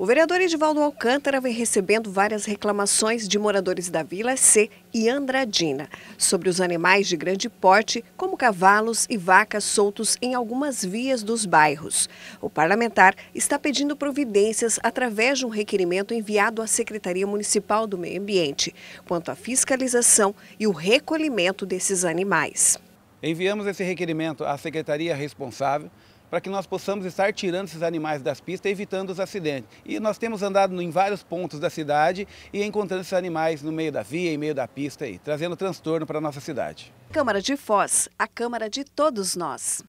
O vereador Edivaldo Alcântara vem recebendo várias reclamações de moradores da Vila C e Andradina sobre os animais de grande porte, como cavalos e vacas soltos em algumas vias dos bairros. O parlamentar está pedindo providências através de um requerimento enviado à Secretaria Municipal do Meio Ambiente quanto à fiscalização e o recolhimento desses animais. Enviamos esse requerimento à secretaria responsável para que nós possamos estar tirando esses animais das pistas, evitando os acidentes. E nós temos andado em vários pontos da cidade e encontrando esses animais no meio da via, em meio da pista, aí, trazendo transtorno para a nossa cidade. Câmara de Foz, a Câmara de todos nós.